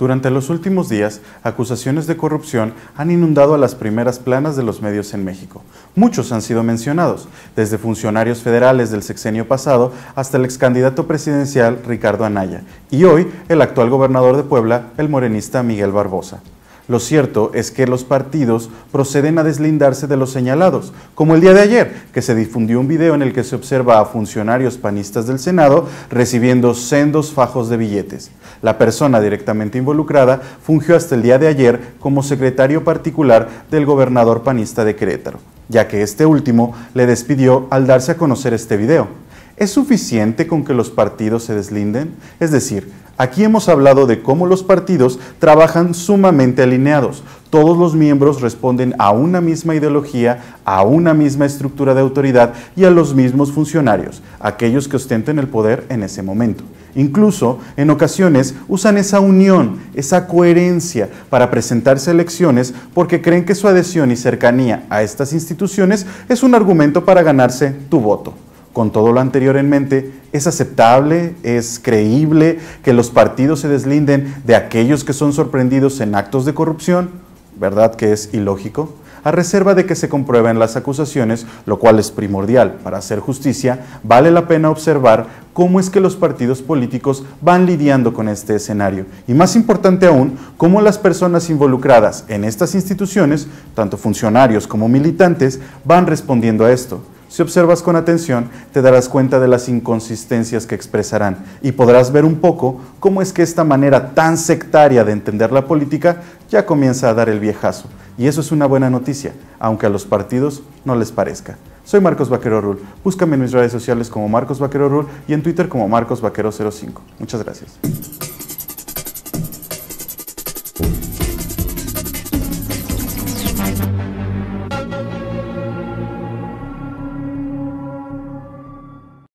Durante los últimos días, acusaciones de corrupción han inundado a las primeras planas de los medios en México. Muchos han sido mencionados, desde funcionarios federales del sexenio pasado hasta el ex candidato presidencial Ricardo Anaya y hoy el actual gobernador de Puebla, el morenista Miguel Barbosa. Lo cierto es que los partidos proceden a deslindarse de los señalados, como el día de ayer, que se difundió un video en el que se observa a funcionarios panistas del Senado recibiendo sendos fajos de billetes. La persona directamente involucrada fungió hasta el día de ayer como secretario particular del gobernador panista de Querétaro, ya que este último le despidió al darse a conocer este video. ¿Es suficiente con que los partidos se deslinden? Es decir, aquí hemos hablado de cómo los partidos trabajan sumamente alineados. Todos los miembros responden a una misma ideología, a una misma estructura de autoridad y a los mismos funcionarios, aquellos que ostenten el poder en ese momento. Incluso, en ocasiones, usan esa unión, esa coherencia para presentarse a elecciones porque creen que su adhesión y cercanía a estas instituciones es un argumento para ganarse tu voto con todo lo anterior en mente, es aceptable, es creíble que los partidos se deslinden de aquellos que son sorprendidos en actos de corrupción, ¿verdad que es ilógico? A reserva de que se comprueben las acusaciones, lo cual es primordial para hacer justicia, vale la pena observar cómo es que los partidos políticos van lidiando con este escenario y más importante aún, cómo las personas involucradas en estas instituciones, tanto funcionarios como militantes, van respondiendo a esto. Si observas con atención, te darás cuenta de las inconsistencias que expresarán y podrás ver un poco cómo es que esta manera tan sectaria de entender la política ya comienza a dar el viejazo. Y eso es una buena noticia, aunque a los partidos no les parezca. Soy Marcos Vaquero Rul. Búscame en mis redes sociales como Marcos Vaquero Rul y en Twitter como Marcos Vaquero 05. Muchas gracias.